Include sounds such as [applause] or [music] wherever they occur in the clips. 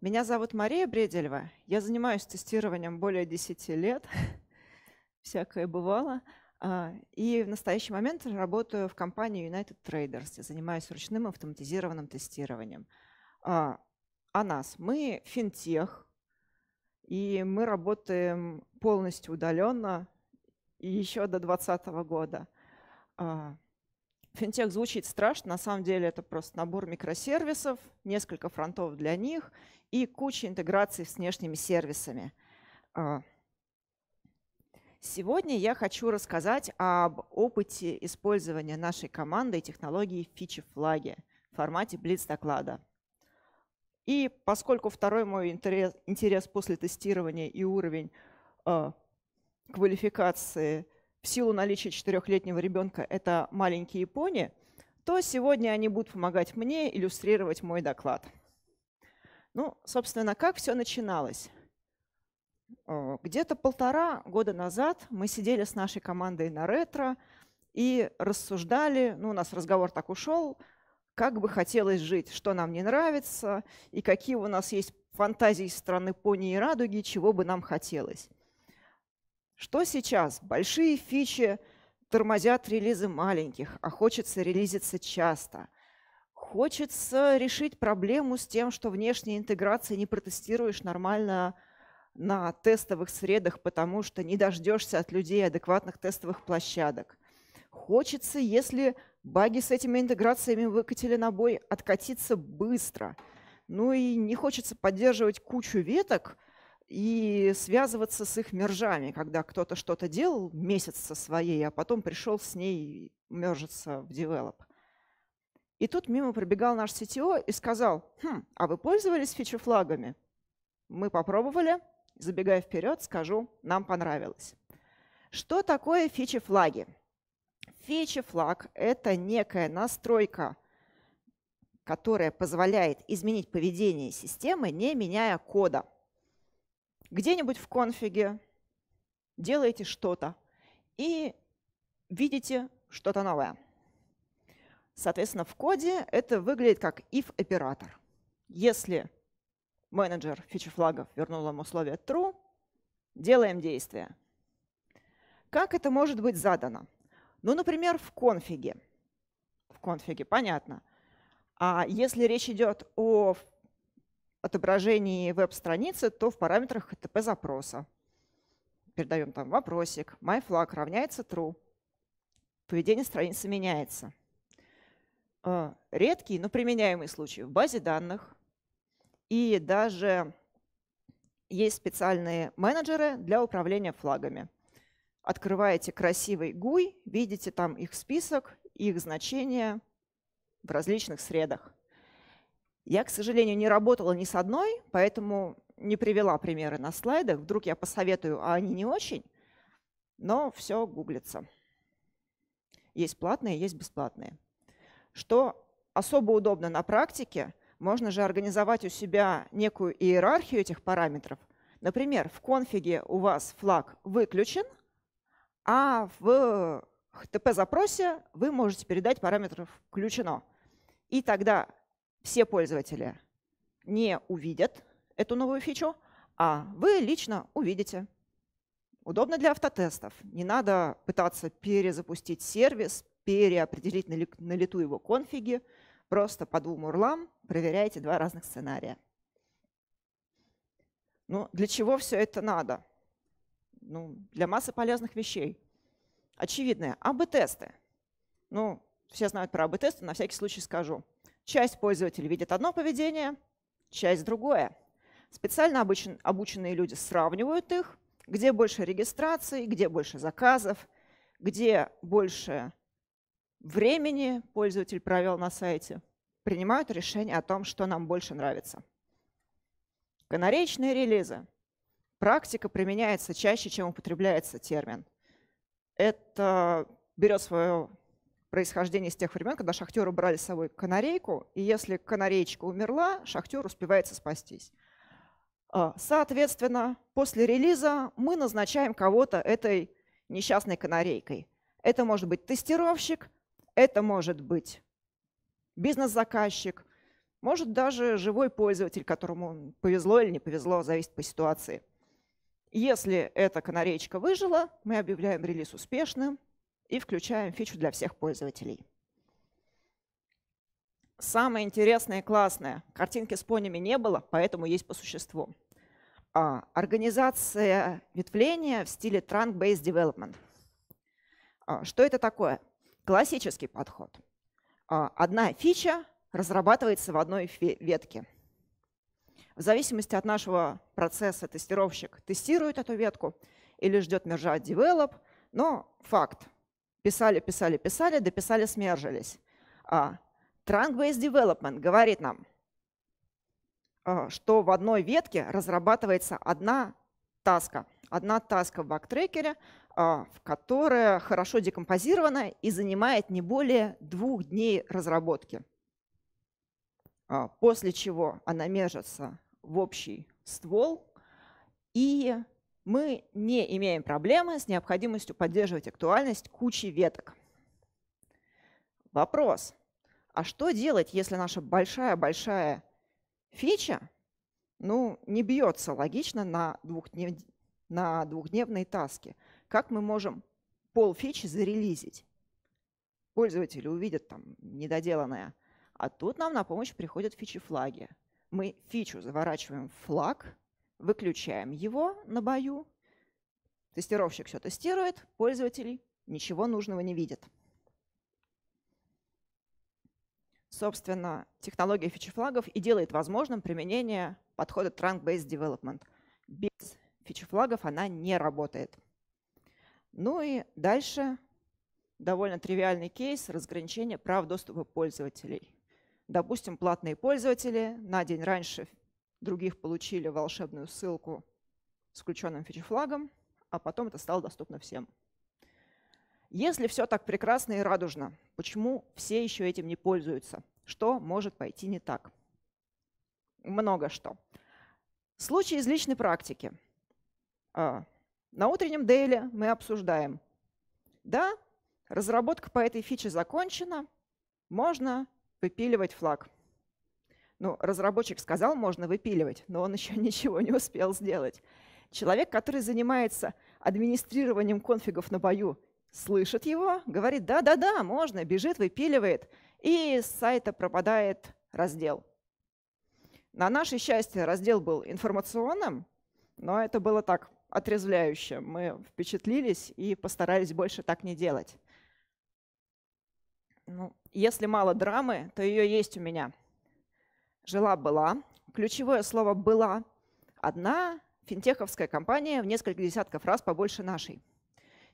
Меня зовут Мария Бредельва. Я занимаюсь тестированием более 10 лет. [laughs] Всякое бывало. А, и в настоящий момент работаю в компании United Traders. Я занимаюсь ручным автоматизированным тестированием. А нас. Мы финтех, и мы работаем полностью удаленно еще до 2020 года. А, Финтех звучит страшно, на самом деле это просто набор микросервисов, несколько фронтов для них и куча интеграций с внешними сервисами. А, сегодня я хочу рассказать об опыте использования нашей команды и технологии фичи флаги в формате блиц доклада И поскольку второй мой интерес, интерес после тестирования и уровень э, квалификации – в силу наличия четырехлетнего ребенка это маленькие пони, то сегодня они будут помогать мне иллюстрировать мой доклад. Ну, собственно, как все начиналось? Где-то полтора года назад мы сидели с нашей командой на ретро и рассуждали, ну, у нас разговор так ушел, как бы хотелось жить, что нам не нравится, и какие у нас есть фантазии страны пони и радуги, чего бы нам хотелось. Что сейчас? Большие фичи тормозят релизы маленьких, а хочется релизиться часто. Хочется решить проблему с тем, что внешние интеграции не протестируешь нормально на тестовых средах, потому что не дождешься от людей адекватных тестовых площадок. Хочется, если баги с этими интеграциями выкатили на бой, откатиться быстро. Ну и не хочется поддерживать кучу веток – и связываться с их мержами, когда кто-то что-то делал месяц со своей, а потом пришел с ней мержиться в девелоп. И тут мимо пробегал наш CTO и сказал, хм, а вы пользовались фичи-флагами? Мы попробовали, забегая вперед, скажу, нам понравилось. Что такое фичи-флаги? Фичи-флаг – это некая настройка, которая позволяет изменить поведение системы, не меняя кода – где-нибудь в конфиге делаете что-то и видите что-то новое. Соответственно, в коде это выглядит как if-оператор. Если менеджер фичи флагов вернул вам условие true, делаем действие. Как это может быть задано? Ну, например, в конфиге. В конфиге, понятно. А если речь идет о отображении веб-страницы, то в параметрах HTTP запроса. Передаем там вопросик. MyFlag равняется true. Поведение страницы меняется. А, редкий, но применяемый случай в базе данных. И даже есть специальные менеджеры для управления флагами. Открываете красивый GUI, видите там их список, их значения в различных средах. Я, к сожалению, не работала ни с одной, поэтому не привела примеры на слайдах. Вдруг я посоветую, а они не очень, но все гуглится. Есть платные, есть бесплатные. Что особо удобно на практике, можно же организовать у себя некую иерархию этих параметров. Например, в конфиге у вас флаг выключен, а в HTTP-запросе вы можете передать параметр «включено». И тогда все пользователи не увидят эту новую фичу, а вы лично увидите. Удобно для автотестов. Не надо пытаться перезапустить сервис, переопределить на лету его конфиги. Просто по двум урлам проверяете два разных сценария. Ну, для чего все это надо? Ну, для массы полезных вещей. Очевидное. АБ-тесты. Ну, все знают про АБ-тесты, на всякий случай скажу. Часть пользователей видит одно поведение, часть другое. Специально обычен, обученные люди сравнивают их, где больше регистраций, где больше заказов, где больше времени пользователь провел на сайте, принимают решение о том, что нам больше нравится. Канаречные релизы. Практика применяется чаще, чем употребляется термин. Это берет свое происхождение с тех времен, когда шахтеры брали с собой канарейку, и если канареечка умерла, шахтер успевается спастись. А, соответственно, после релиза мы назначаем кого-то этой несчастной канарейкой. Это может быть тестировщик, это может быть бизнес-заказчик, может даже живой пользователь, которому повезло или не повезло, зависит по ситуации. Если эта канаречка выжила, мы объявляем релиз успешным, и включаем фичу для всех пользователей. Самое интересное и классное. Картинки с понями не было, поэтому есть по существу. А, организация ветвления в стиле trunk-based development. А, что это такое? Классический подход. А, одна фича разрабатывается в одной ветке. В зависимости от нашего процесса тестировщик тестирует эту ветку или ждет мержа develop, но факт, Писали, писали, писали, дописали, смержились. А, Trunk-based development говорит нам, а, что в одной ветке разрабатывается одна таска, одна таска в бактрекере, а, которая хорошо декомпозирована и занимает не более двух дней разработки. А, после чего она мержится в общий ствол и мы не имеем проблемы с необходимостью поддерживать актуальность кучи веток. Вопрос. А что делать, если наша большая-большая фича ну, не бьется логично на, двухднев... на двухдневные таски? Как мы можем пол фичи зарелизить? Пользователи увидят там недоделанное. А тут нам на помощь приходят фичи-флаги. Мы фичу заворачиваем в флаг – Выключаем его на бою. Тестировщик все тестирует, пользователи ничего нужного не видят Собственно, технология фичефлагов и делает возможным применение подхода Trunk-Based Development. Без фичефлагов она не работает. Ну и дальше довольно тривиальный кейс разграничения прав доступа пользователей. Допустим, платные пользователи на день раньше других получили волшебную ссылку с включенным фичефлагом, а потом это стало доступно всем. Если все так прекрасно и радужно, почему все еще этим не пользуются? Что может пойти не так? Много что. Случай из личной практики. А, на утреннем дейле мы обсуждаем. Да, разработка по этой фиче закончена, можно выпиливать флаг. Ну, разработчик сказал, можно выпиливать, но он [laughs] еще ничего не успел сделать. Человек, который занимается администрированием конфигов на бою, слышит его, говорит, да-да-да, можно, бежит, выпиливает, и с сайта пропадает раздел. На наше счастье раздел был информационным, но это было так отрезвляюще. Мы впечатлились и постарались больше так не делать. Ну, если мало драмы, то ее есть у меня жила-была, ключевое слово «была», одна финтеховская компания в несколько десятков раз побольше нашей.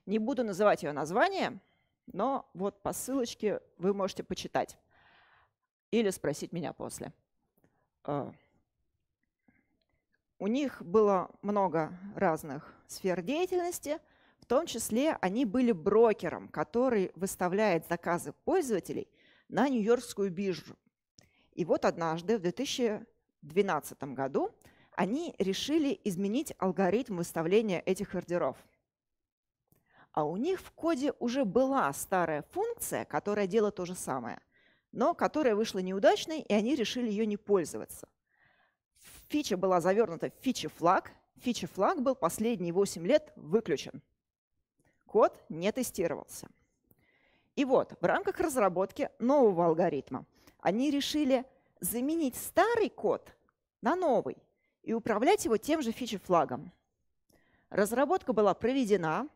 Не буду называть ее название, но вот по ссылочке вы можете почитать или спросить меня после. Э, у них было много разных сфер деятельности, в том числе они были брокером, который выставляет заказы пользователей на Нью-Йоркскую биржу. И вот однажды, в 2012 году, они решили изменить алгоритм выставления этих ордеров. А у них в коде уже была старая функция, которая делала то же самое, но которая вышла неудачной, и они решили ее не пользоваться. Фича была завернута в фичи флаг. Фичи флаг был последние 8 лет выключен. Код не тестировался. И вот, в рамках разработки нового алгоритма они решили заменить старый код на новый и управлять его тем же фичи-флагом. Разработка была проведена,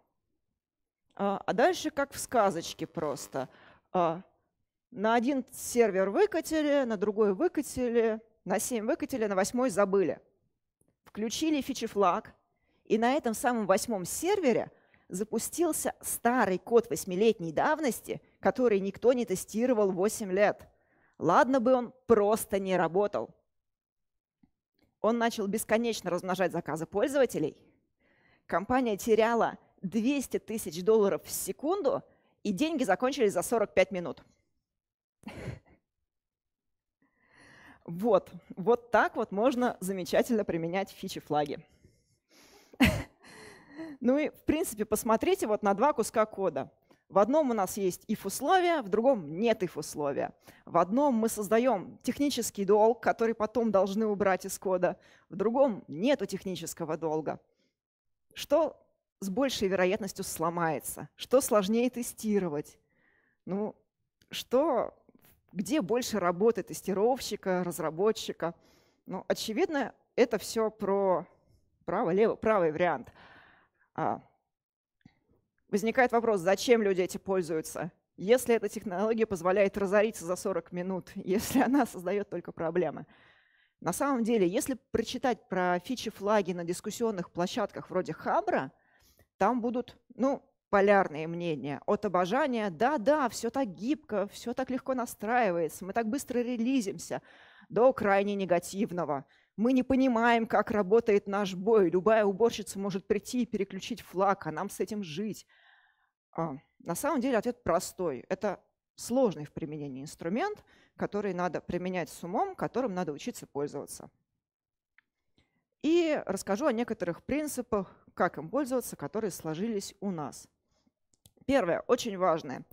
а, а дальше как в сказочке просто. А, на один сервер выкатили, на другой выкатили, на семь выкатили, на восьмой забыли. Включили фичи-флаг, и на этом самом восьмом сервере запустился старый код восьмилетней давности, который никто не тестировал 8 лет – Ладно бы он просто не работал. Он начал бесконечно размножать заказы пользователей. Компания теряла 200 тысяч долларов в секунду, и деньги закончились за 45 минут. Вот, вот так вот можно замечательно применять фичи-флаги. Ну и, в принципе, посмотрите вот на два куска кода. В одном у нас есть if-условие, в другом нет if-условия. В одном мы создаем технический долг, который потом должны убрать из кода, в другом нету технического долга. Что с большей вероятностью сломается? Что сложнее тестировать? Ну, что, где больше работы тестировщика, разработчика? Ну, очевидно, это все про право-лево, правый вариант. А, Возникает вопрос, зачем люди эти пользуются? Если эта технология позволяет разориться за 40 минут, [laughs] если она создает только проблемы. На самом деле, если прочитать про фичи-флаги на дискуссионных площадках вроде Хабра, там будут, ну, полярные мнения. От обожания «да-да, все так гибко, все так легко настраивается, мы так быстро релизимся», до крайне негативного – мы не понимаем, как работает наш бой. Любая уборщица может прийти и переключить флаг, а нам с этим жить. А, на самом деле ответ простой. Это сложный в применении инструмент, который надо применять с умом, которым надо учиться пользоваться. И расскажу о некоторых принципах, как им пользоваться, которые сложились у нас. Первое, очень важное.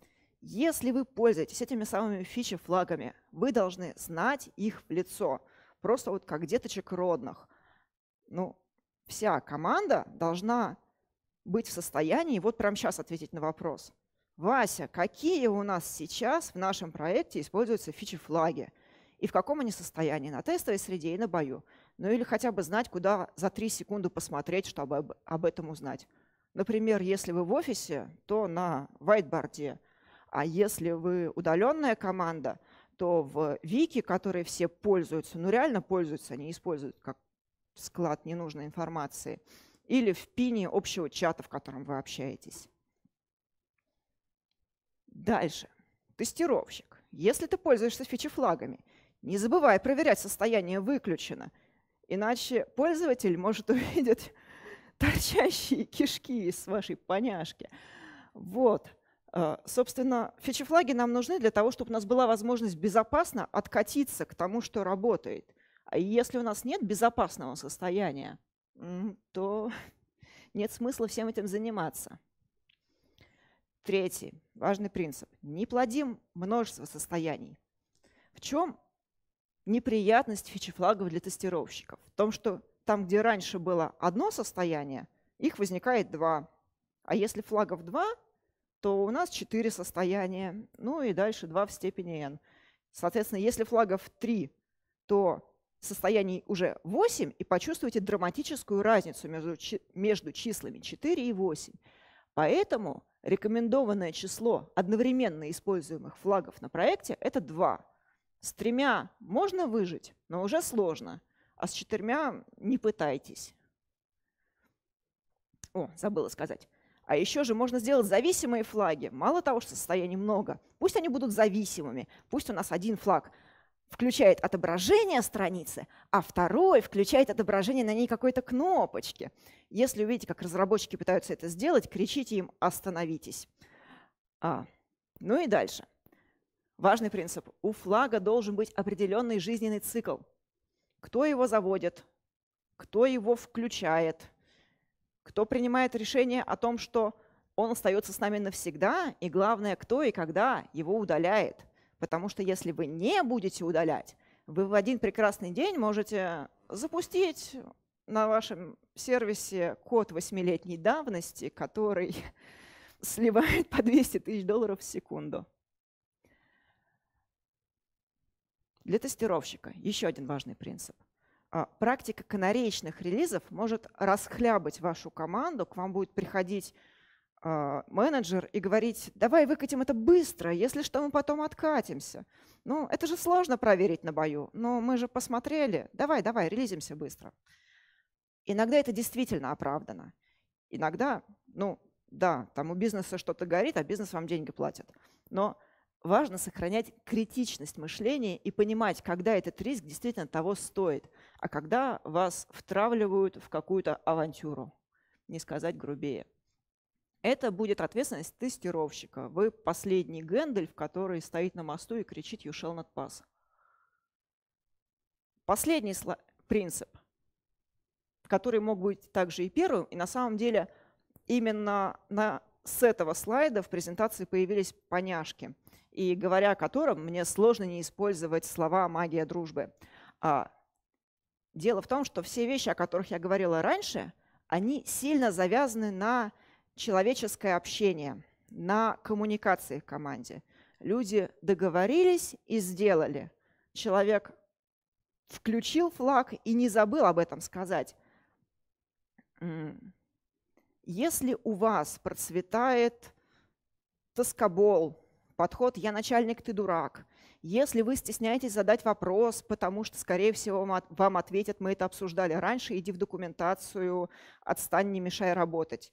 Если вы пользуетесь этими самыми фичи-флагами, вы должны знать их в лицо просто вот как деточек родных. Ну, вся команда должна быть в состоянии вот прямо сейчас ответить на вопрос. Вася, какие у нас сейчас в нашем проекте используются фичи-флаги? И в каком они состоянии? На тестовой среде и на бою. Ну или хотя бы знать, куда за три секунды посмотреть, чтобы об, об этом узнать. Например, если вы в офисе, то на вайтборде. А если вы удаленная команда, то в Вики, которые все пользуются, ну реально пользуются, они используют как склад ненужной информации, или в пине общего чата, в котором вы общаетесь. Дальше. Тестировщик. Если ты пользуешься фичи-флагами, не забывай проверять состояние «выключено», иначе пользователь может [laughs] увидеть торчащие кишки из вашей поняшки. Вот. А, собственно, фичи-флаги нам нужны для того, чтобы у нас была возможность безопасно откатиться к тому, что работает. А если у нас нет безопасного состояния, то [laughs] нет смысла всем этим заниматься. Третий важный принцип. Не плодим множество состояний. В чем неприятность фичи-флагов для тестировщиков? В том, что там, где раньше было одно состояние, их возникает два. А если флагов два – то у нас 4 состояния, ну и дальше 2 в степени n. Соответственно, если флагов 3, то состояний уже 8, и почувствуете драматическую разницу между, между числами 4 и 8. Поэтому рекомендованное число одновременно используемых флагов на проекте – это 2. С тремя можно выжить, но уже сложно, а с четырьмя не пытайтесь. О, забыла сказать. А еще же можно сделать зависимые флаги. Мало того, что состояний много. Пусть они будут зависимыми. Пусть у нас один флаг включает отображение страницы, а второй включает отображение на ней какой-то кнопочки. Если увидите, как разработчики пытаются это сделать, кричите им «Остановитесь». А, ну и дальше. Важный принцип. У флага должен быть определенный жизненный цикл. Кто его заводит, кто его включает – кто принимает решение о том, что он остается с нами навсегда, и главное, кто и когда его удаляет. Потому что если вы не будете удалять, вы в один прекрасный день можете запустить на вашем сервисе код восьмилетней давности, который [laughs] сливает по 200 тысяч долларов в секунду. Для тестировщика еще один важный принцип. А, практика канаречных релизов может расхлябать вашу команду, к вам будет приходить а, менеджер и говорить, давай выкатим это быстро, если что, мы потом откатимся. Ну, это же сложно проверить на бою, но мы же посмотрели, давай, давай, релизимся быстро. Иногда это действительно оправдано. Иногда, ну, да, там у бизнеса что-то горит, а бизнес вам деньги платит. Но важно сохранять критичность мышления и понимать, когда этот риск действительно того стоит, а когда вас втравливают в какую-то авантюру, не сказать грубее. Это будет ответственность тестировщика. Вы последний Гэндальф, который стоит на мосту и кричит «You shall not pass». Последний принцип, который мог быть также и первым, и на самом деле именно на с этого слайда в презентации появились поняшки, и говоря о котором мне сложно не использовать слова «магия дружбы». А, дело в том, что все вещи, о которых я говорила раньше, они сильно завязаны на человеческое общение, на коммуникации в команде. Люди договорились и сделали. Человек включил флаг и не забыл об этом сказать. Если у вас процветает тоскобол, подход «я начальник, ты дурак», если вы стесняетесь задать вопрос, потому что, скорее всего, вам ответят, мы это обсуждали раньше, иди в документацию, отстань, не мешай работать.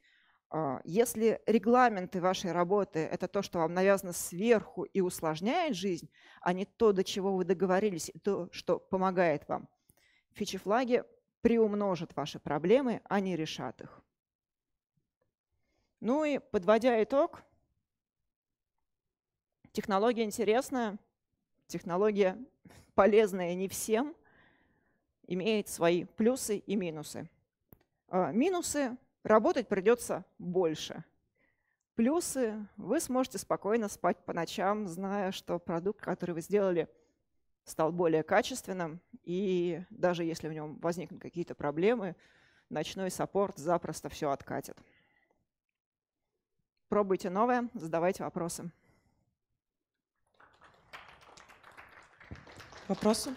А, если регламенты вашей работы – это то, что вам навязано сверху и усложняет жизнь, а не то, до чего вы договорились, и то, что помогает вам, фичи-флаги приумножат ваши проблемы, а не решат их. Ну и подводя итог, технология интересная, технология [laughs] полезная не всем, имеет свои плюсы и минусы. А, минусы – работать придется больше. Плюсы – вы сможете спокойно спать по ночам, зная, что продукт, который вы сделали, стал более качественным, и даже если в нем возникнут какие-то проблемы, ночной саппорт запросто все откатит. Пробуйте новое, задавайте вопросы. Вопросы?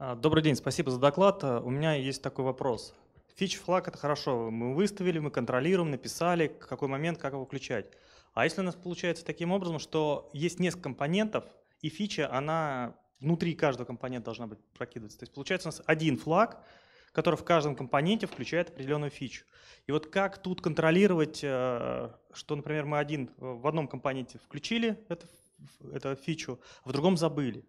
А, добрый день, спасибо за доклад. А, у меня есть такой вопрос. Фич флаг это хорошо, мы выставили, мы контролируем, написали, в какой момент, как его включать. А если у нас получается таким образом, что есть несколько компонентов, и фича, она внутри каждого компонента должна быть прокидываться. То есть получается у нас один флаг, который в каждом компоненте включает определенную фичу. И вот как тут контролировать, э, что, например, мы один в одном компоненте включили эту, эту фичу, а в другом забыли.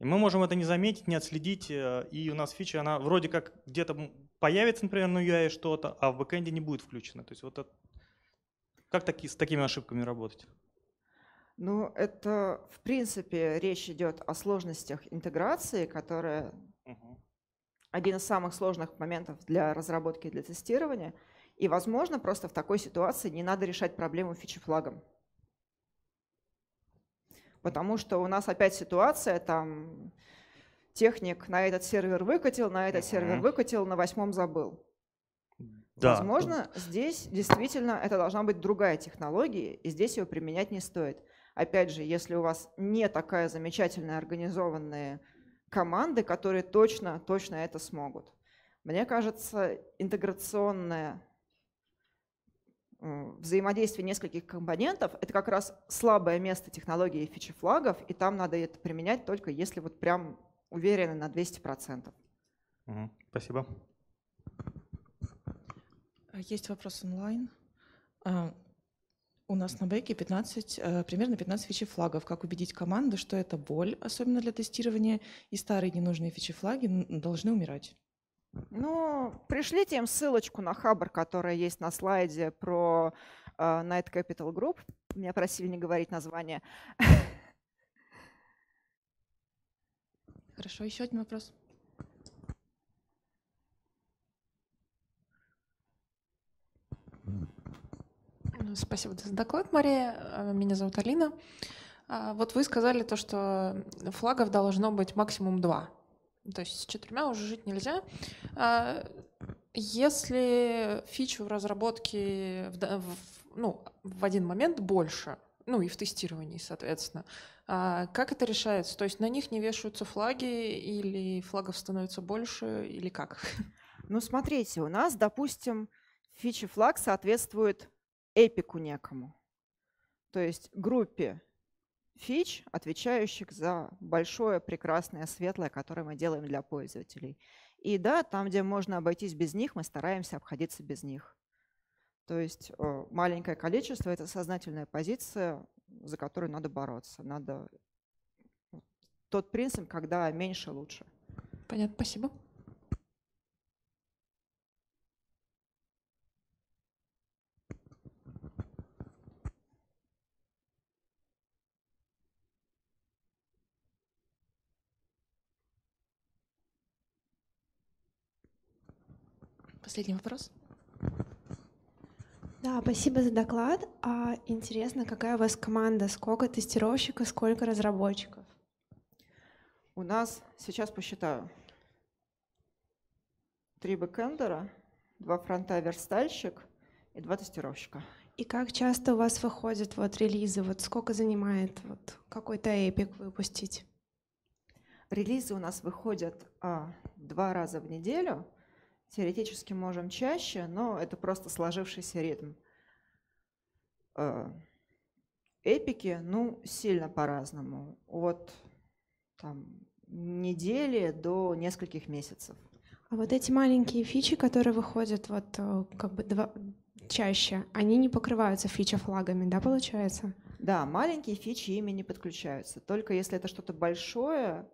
И мы можем это не заметить, не отследить, э, и у нас фича, она вроде как где-то появится, например, на UI что-то, а в бэкэнде не будет включена. То есть вот это как таки, с такими ошибками работать? Ну, это, в принципе, речь идет о сложностях интеграции, которые угу. один из самых сложных моментов для разработки и для тестирования. И, возможно, просто в такой ситуации не надо решать проблему фичи-флагом. Потому что у нас опять ситуация, там, техник на этот сервер выкатил, на этот сервер выкатил, на восьмом забыл. Да. Возможно, здесь действительно это должна быть другая технология, и здесь ее применять не стоит. Опять же, если у вас не такая замечательная организованная команда, которые точно, точно это смогут. Мне кажется, интеграционное взаимодействие нескольких компонентов – это как раз слабое место технологии фичи-флагов, и там надо это применять только если вот прям уверены на 200%. Угу. Спасибо. А, есть вопрос онлайн. А, у нас на бэке 15, э, примерно 15 фичи-флагов. Как убедить команду, что это боль, особенно для тестирования, и старые ненужные фичи-флаги должны умирать? Ну, пришлите им ссылочку на Хабр, которая есть на слайде про uh, Night Capital Group. Меня просили не говорить название. Хорошо, еще один вопрос. Спасибо за доклад, Мария. Э, меня зовут Алина. А, вот вы сказали то, что флагов должно быть максимум два. То есть с четырьмя уже жить нельзя. А, если фичу в разработке в, ну, в один момент больше, ну и в тестировании, соответственно, а, как это решается? То есть на них не вешаются флаги или флагов становится больше или как? Ну смотрите, у нас, допустим, фичи флаг соответствует эпику некому, то есть группе фич, отвечающих за большое, прекрасное, светлое, которое мы делаем для пользователей. И да, там, где можно обойтись без них, мы стараемся обходиться без них. То есть э, маленькое количество – это сознательная позиция, за которую надо бороться. Надо ну, тот принцип, когда меньше лучше. Понятно, спасибо. Последний вопрос. Да, спасибо за доклад. А интересно, какая у вас команда? Сколько тестировщиков, сколько разработчиков? У нас, сейчас посчитаю, три бэкэндера, два фронта верстальщик и два тестировщика. И как часто у вас выходят вот релизы? Вот сколько занимает вот какой-то эпик выпустить? Релизы у нас выходят а, два раза в неделю – Теоретически можем чаще, но это просто сложившийся ритм. Э, эпики, ну, сильно по-разному. От там, недели до нескольких месяцев. А вот эти маленькие фичи, которые выходят вот э, как бы два, чаще, они не покрываются фича-флагами, да, получается? Да, маленькие фичи ими не подключаются. Только если это что-то большое,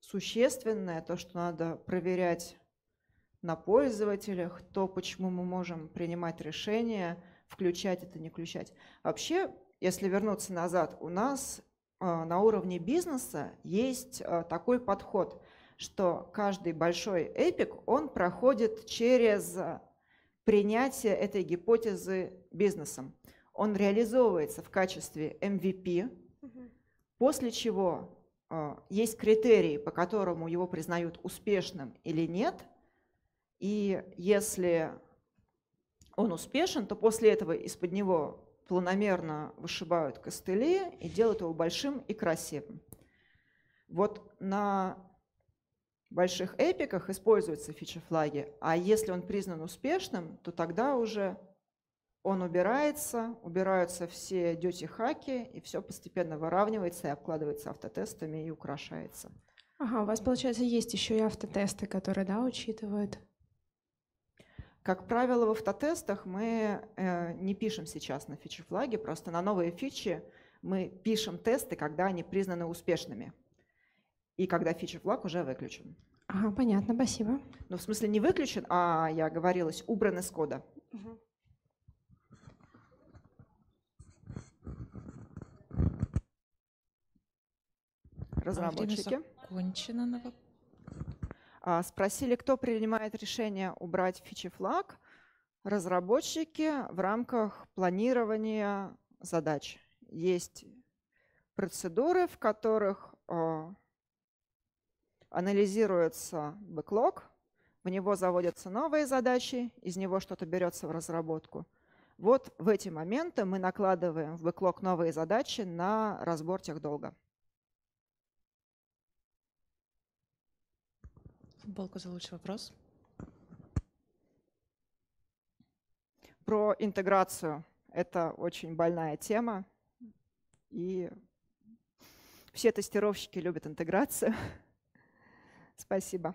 существенное, то, что надо проверять на пользователях, то, почему мы можем принимать решения, включать это, не включать. Вообще, если вернуться назад, у нас а, на уровне бизнеса есть а, такой подход, что каждый большой эпик, он проходит через принятие этой гипотезы бизнесом. Он реализовывается в качестве MVP, после чего а, есть критерии, по которому его признают успешным или нет – и если он успешен, то после этого из-под него планомерно вышибают костыли и делают его большим и красивым. Вот на больших эпиках используются фичи-флаги, а если он признан успешным, то тогда уже он убирается, убираются все дьюти-хаки, и все постепенно выравнивается и обкладывается автотестами и украшается. Ага, у вас, получается, есть еще и автотесты, которые, да, учитывают как правило, в автотестах мы э, не пишем сейчас на фичи-флаге, просто на новые фичи мы пишем тесты, когда они признаны успешными и когда фичи-флаг уже выключен. Ага, понятно, спасибо. Ну, в смысле не выключен, а, я говорилась, убран из кода. Угу. Разработчики. А время на вопрос. А, спросили, кто принимает решение убрать фичи флаг. Разработчики в рамках планирования задач. Есть процедуры, в которых а, анализируется бэклог, в него заводятся новые задачи, из него что-то берется в разработку. Вот в эти моменты мы накладываем в бэклог новые задачи на разбор тех долга. футболку за лучший вопрос. Про интеграцию. Это очень больная тема. И все тестировщики любят интеграцию. [laughs] Спасибо.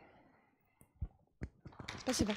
Спасибо.